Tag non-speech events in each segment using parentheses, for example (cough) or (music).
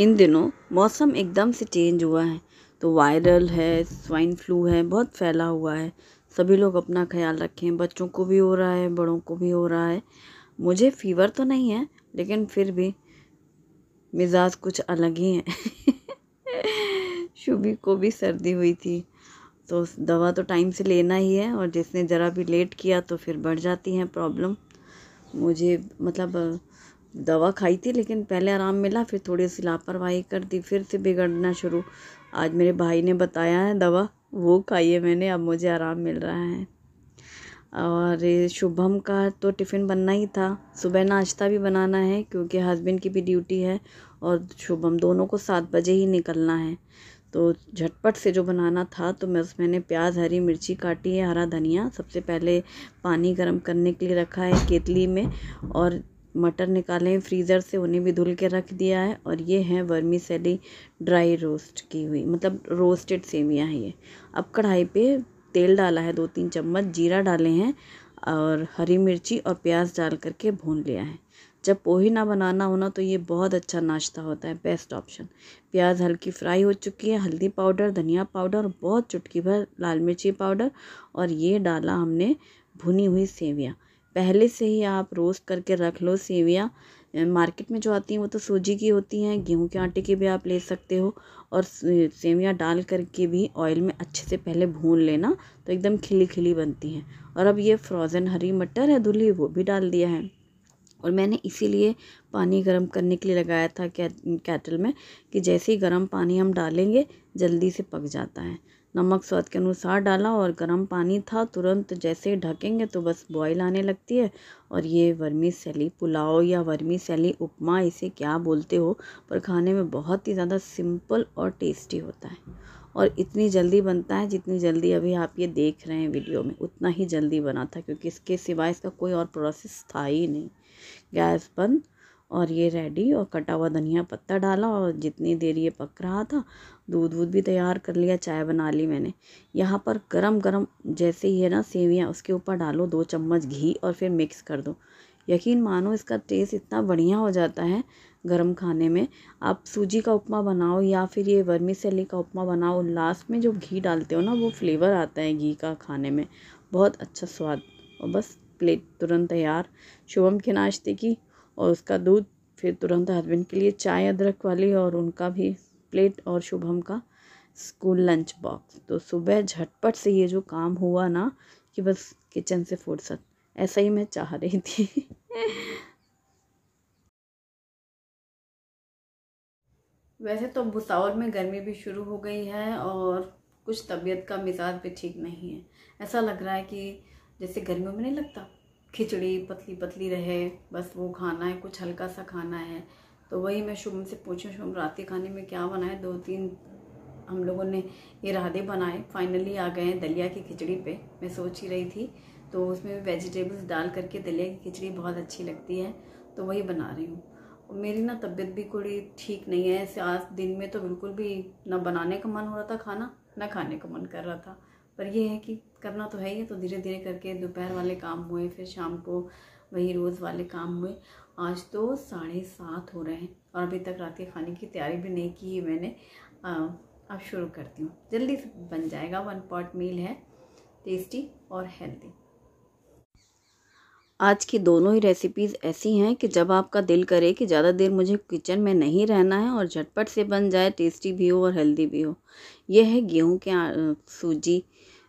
इन दिनों मौसम एकदम से चेंज हुआ है तो वायरल है स्वाइन फ्लू है बहुत फैला हुआ है सभी लोग अपना ख्याल रखें बच्चों को भी हो रहा है बड़ों को भी हो रहा है मुझे फ़ीवर तो नहीं है लेकिन फिर भी मिजाज कुछ अलग ही है (laughs) शुभी को भी सर्दी हुई थी तो दवा तो टाइम से लेना ही है और जिसने ज़रा भी लेट किया तो फिर बढ़ जाती है प्रॉब्लम मुझे मतलब दवा खाई थी लेकिन पहले आराम मिला फिर थोड़ी सी लापरवाही कर दी फिर से बिगड़ना शुरू आज मेरे भाई ने बताया है दवा वो खाई है मैंने अब मुझे आराम मिल रहा है और शुभम का तो टिफ़िन बनना ही था सुबह नाश्ता भी बनाना है क्योंकि हस्बैंड की भी ड्यूटी है और शुभम दोनों को सात बजे ही निकलना है तो झटपट से जो बनाना था तो मैं उसमें मैंने प्याज हरी मिर्ची काटी है हरा धनिया सबसे पहले पानी गर्म करने के लिए रखा है केतली में और मटर निकाले हैं फ्रीज़र से उन्हें भी धुल के रख दिया है और ये है वर्मी सेली ड्राई रोस्ट की हुई मतलब रोस्टेड सेवियाँ हैं ये अब कढ़ाई पे तेल डाला है दो तीन चम्मच जीरा डाले हैं और हरी मिर्ची और प्याज डाल करके भून लिया है जब पोहे ना बनाना होना तो ये बहुत अच्छा नाश्ता होता है बेस्ट ऑप्शन प्याज हल्की फ्राई हो चुकी है हल्दी पाउडर धनिया पाउडर बहुत चुटकी भर लाल मिर्ची पाउडर और ये डाला हमने भुनी हुई सेवियाँ पहले से ही आप रोस्ट करके रख लो सेवियाँ मार्केट में जो आती हैं वो तो सूजी की होती हैं गेहूं के आटे की भी आप ले सकते हो और सेवियाँ डाल करके भी ऑयल में अच्छे से पहले भून लेना तो एकदम खिली खिली बनती हैं और अब ये फ्रोज़न हरी मटर है धुली वो भी डाल दिया है और मैंने इसीलिए पानी गर्म करने के लिए लगाया था कैटल में कि जैसे ही गर्म पानी हम डालेंगे जल्दी से पक जाता है नमक स्वाद के अनुसार डाला और गर्म पानी था तुरंत जैसे ढकेंगे तो बस बॉयल आने लगती है और ये वर्मी सैली पुलाव या वर्मी सैली उपमा इसे क्या बोलते हो पर खाने में बहुत ही ज़्यादा सिंपल और टेस्टी होता है और इतनी जल्दी बनता है जितनी जल्दी अभी आप ये देख रहे हैं वीडियो में उतना ही जल्दी बना था क्योंकि इसके सिवाय इसका कोई और प्रोसेस था ही नहीं गैस बंद और ये रेडी और कटा हुआ धनिया पत्ता डाला और जितनी देर ये पक रहा था दूध वूध भी तैयार कर लिया चाय बना ली मैंने यहाँ पर गरम गरम जैसे ही है ना सेवियाँ उसके ऊपर डालो दो चम्मच घी और फिर मिक्स कर दो यकीन मानो इसका टेस्ट इतना बढ़िया हो जाता है गरम खाने में आप सूजी का उपमा बनाओ या फिर ये वर्मीसेली का उपमा बनाओ लास्ट में जो घी डालते हो ना वो फ्लेवर आता है घी का खाने में बहुत अच्छा स्वाद और बस प्लेट तुरंत तैयार शुभम के नाश्ते की और उसका दूध फिर तुरंत हस्बैंड के लिए चाय अदरक वाली और उनका भी प्लेट और शुभम का स्कूल लंच बॉक्स तो सुबह झटपट से ये जो काम हुआ ना कि बस किचन से फुर्सत ऐसा ही मैं चाह रही थी (laughs) वैसे तो भुसावर में गर्मी भी शुरू हो गई है और कुछ तबीयत का मिजाज भी ठीक नहीं है ऐसा लग रहा है कि जैसे गर्मियों में नहीं लगता खिचड़ी पतली पतली रहे बस वो खाना है कुछ हल्का सा खाना है तो वही मैं शुभम से पूछूँ शुभम रात के खाने में क्या बनाए दो तीन हम लोगों ने इरादे बनाए फाइनली आ गए हैं दलिया की खिचड़ी पे मैं सोच ही रही थी तो उसमें वेजिटेबल्स डाल करके दलिया की खिचड़ी बहुत अच्छी लगती है तो वही बना रही हूँ मेरी ना तबीयत भी थोड़ी ठीक नहीं है ऐसे आज दिन में तो बिल्कुल भी ना बनाने का मन हो रहा था खाना ना खाने का मन कर रहा था पर यह है कि करना तो है ही है तो धीरे धीरे करके दोपहर वाले काम हुए फिर शाम को वही रोज़ वाले काम हुए आज तो साढ़े सात हो रहे हैं और अभी तक रात के खाने की तैयारी भी नहीं की है मैंने अब शुरू करती हूँ जल्दी से बन जाएगा वन पॉट मील है टेस्टी और हेल्दी आज की दोनों ही रेसिपीज़ ऐसी हैं कि जब आपका दिल करे कि ज़्यादा देर मुझे किचन में नहीं रहना है और झटपट से बन जाए टेस्टी भी हो और हेल्दी भी हो यह है गेहूं के सूजी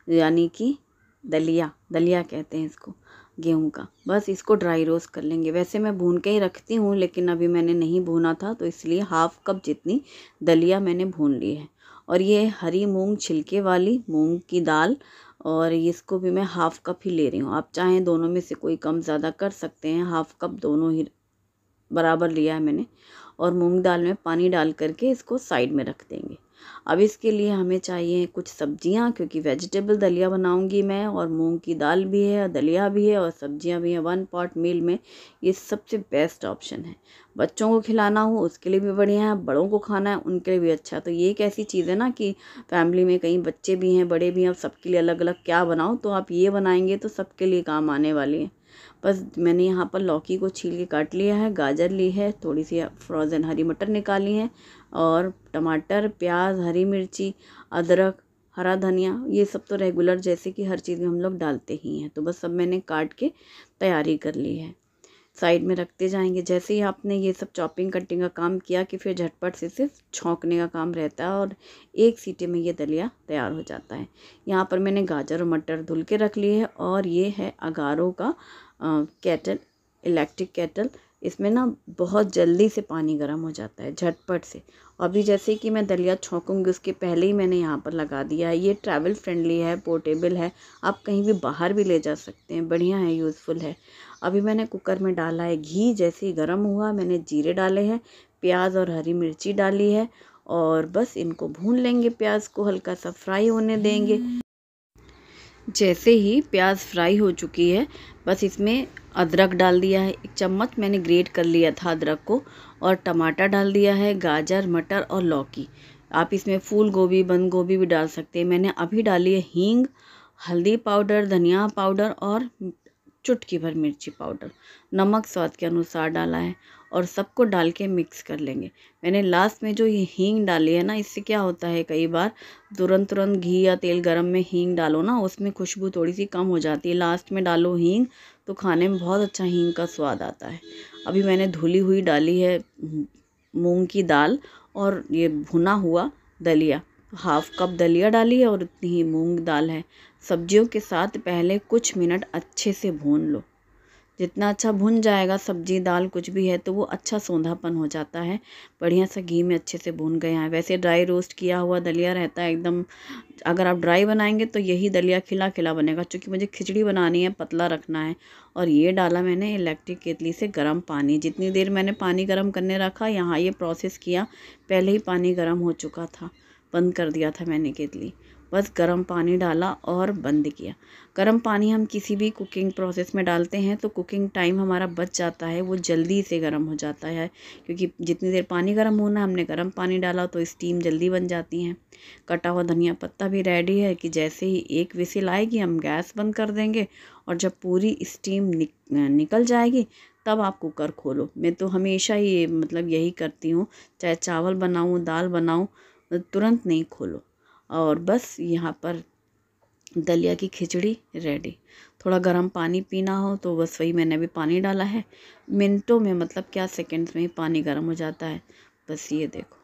यानी कि दलिया दलिया कहते हैं इसको गेहूं का बस इसको ड्राई रोस्ट कर लेंगे वैसे मैं भून के ही रखती हूँ लेकिन अभी मैंने नहीं भूना था तो इसलिए हाफ़ कप जितनी दलिया मैंने भून ली है और ये हरी मूंग छिलके वाली मूंग की दाल और इसको भी मैं हाफ़ कप ही ले रही हूँ आप चाहें दोनों में से कोई कम ज़्यादा कर सकते हैं हाफ़ कप दोनों ही बराबर लिया है मैंने और मूंग दाल में पानी डाल करके इसको साइड में रख देंगे अब इसके लिए हमें चाहिए कुछ सब्जियां क्योंकि वेजिटेबल दलिया बनाऊंगी मैं और मूंग की दाल भी है दलिया भी है और सब्जियां भी हैं वन पॉट मील में ये सबसे बेस्ट ऑप्शन है बच्चों को खिलाना हो उसके लिए भी बढ़िया है बड़ों को खाना है उनके लिए भी अच्छा तो ये एक ऐसी चीज़ है ना कि फैमिली में कहीं बच्चे भी हैं बड़े भी हैं अब सबके लिए अलग अलग क्या बनाओ तो आप ये बनाएंगे तो सबके लिए काम आने वाली है बस मैंने यहाँ पर लौकी को छील के काट लिया है गाजर ली है थोड़ी सी फ्रोज़न हरी मटर निकाली है और टमाटर प्याज हरी मिर्ची अदरक हरा धनिया ये सब तो रेगुलर जैसे कि हर चीज़ में हम लोग डालते ही हैं तो बस सब मैंने काट के तैयारी कर ली है साइड में रखते जाएंगे जैसे ही आपने ये सब चॉपिंग कटिंग का काम किया कि फिर झटपट से सिर्फ छोंकने का काम रहता है और एक सीटी में ये दलिया तैयार हो जाता है यहाँ पर मैंने गाजर और मटर धुल के रख लिए है और ये है अगारों का आ, कैटल इलेक्ट्रिक कैटल इसमें ना बहुत जल्दी से पानी गर्म हो जाता है झटपट से अभी जैसे कि मैं दलिया छोंकूँगी उसके पहले ही मैंने यहाँ पर लगा दिया है ये ट्रैवल फ्रेंडली है पोर्टेबल है आप कहीं भी बाहर भी ले जा सकते हैं बढ़िया है यूज़फुल है अभी मैंने कुकर में डाला है घी जैसे ही गर्म हुआ मैंने जीरे डाले हैं प्याज और हरी मिर्ची डाली है और बस इनको भून लेंगे प्याज को हल्का सा फ्राई होने देंगे जैसे ही प्याज फ्राई हो चुकी है बस इसमें अदरक डाल दिया है एक चम्मच मैंने ग्रेट कर लिया था अदरक को और टमाटर डाल दिया है गाजर मटर और लौकी आप इसमें फूल गोभी बंद गोभी भी डाल सकते हैं मैंने अभी डाली है हींग हल्दी पाउडर धनिया पाउडर और चुटकी भर मिर्ची पाउडर नमक स्वाद के अनुसार डाला है और सबको डाल के मिक्स कर लेंगे मैंने लास्ट में जो ये हींग डाली है ना इससे क्या होता है कई बार तुरंत तुरंत घी या तेल गरम में हींग डालो ना उसमें खुशबू थोड़ी सी कम हो जाती है लास्ट में डालो हींग तो खाने में बहुत अच्छा हींग का स्वाद आता है अभी मैंने धुली हुई डाली है मूँग की दाल और ये भुना हुआ दलिया हाफ कप दलिया डाली है और उतनी ही मूँग दाल है सब्जियों के साथ पहले कुछ मिनट अच्छे से भून लो जितना अच्छा भुन जाएगा सब्जी दाल कुछ भी है तो वो अच्छा सौंधापन हो जाता है बढ़िया सा घी में अच्छे से भून गया है वैसे ड्राई रोस्ट किया हुआ दलिया रहता है एकदम अगर आप ड्राई बनाएंगे तो यही दलिया खिला खिला बनेगा क्योंकि मुझे खिचड़ी बनानी है पतला रखना है और ये डाला मैंने इलेक्ट्रिक केतली से गर्म पानी जितनी देर मैंने पानी गर्म करने रखा यहाँ ये प्रोसेस किया पहले ही पानी गर्म हो चुका था बंद कर दिया था मैंने केतली बस गर्म पानी डाला और बंद किया गर्म पानी हम किसी भी कुकिंग प्रोसेस में डालते हैं तो कुकिंग टाइम हमारा बच जाता है वो जल्दी से गर्म हो जाता है क्योंकि जितनी देर पानी गर्म होना हमने गर्म पानी डाला तो स्टीम जल्दी बन जाती है कटा हुआ धनिया पत्ता भी रेडी है कि जैसे ही एक विसिल आएगी हम गैस बंद कर देंगे और जब पूरी स्टीम निक, निकल जाएगी तब आप कुकर खोलो मैं तो हमेशा ये मतलब यही करती हूँ चाहे चावल बनाऊँ दाल बनाऊँ तुरंत नहीं खोलो और बस यहाँ पर दलिया की खिचड़ी रेडी थोड़ा गर्म पानी पीना हो तो बस वही मैंने अभी पानी डाला है मिनटों में मतलब क्या सेकंड्स में ही पानी गर्म हो जाता है बस ये देखो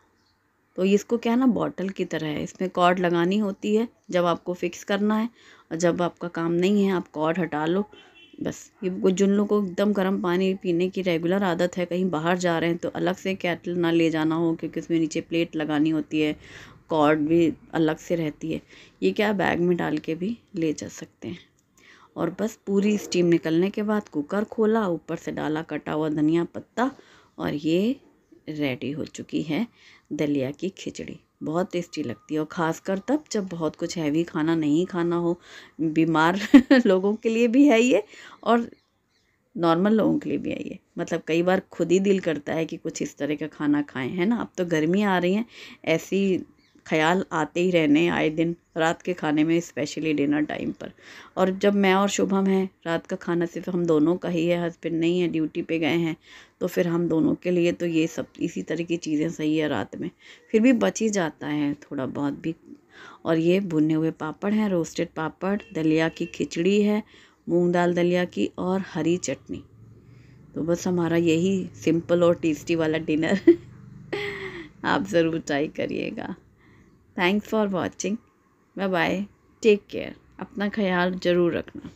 तो इसको क्या है ना बॉटल की तरह है इसमें कॉर्ड लगानी होती है जब आपको फ़िक्स करना है और जब आपका काम नहीं है आप कॉर्ड हटा लो बस ये जिन लोगों को एकदम गर्म पानी पीने की रेगुलर आदत है कहीं बाहर जा रहे हैं तो अलग से कैटल ना ले जाना हो क्योंकि उसमें नीचे प्लेट लगानी होती है कॉर्ड भी अलग से रहती है ये क्या बैग में डाल के भी ले जा सकते हैं और बस पूरी स्टीम निकलने के बाद कुकर खोला ऊपर से डाला कटा हुआ धनिया पत्ता और ये रेडी हो चुकी है दलिया की खिचड़ी बहुत टेस्टी लगती है और ख़ासकर तब जब बहुत कुछ हैवी खाना नहीं खाना हो बीमार (laughs) लोगों के लिए भी है ये और नॉर्मल लोगों के लिए भी है ये मतलब कई बार खुद ही दिल करता है कि कुछ इस तरह का खाना खाएं है ना अब तो गर्मी आ रही है ऐसी ख्याल आते ही रहने आए दिन रात के खाने में स्पेशली डिनर टाइम पर और जब मैं और शुभम हैं रात का खाना सिर्फ हम दोनों का ही है हस्बैंड नहीं है ड्यूटी पे गए हैं तो फिर हम दोनों के लिए तो ये सब इसी तरह की चीज़ें सही है रात में फिर भी बच ही जाता है थोड़ा बहुत भी और ये भुने हुए पापड़ हैं रोस्टेड पापड़ दलिया की खिचड़ी है मूंग दाल दलिया की और हरी चटनी तो बस हमारा यही सिंपल और टेस्टी वाला डिनर (laughs) आप ज़रूर ट्राई करिएगा thanks for watching bye bye take care अपना ख्याल ज़रूर रखना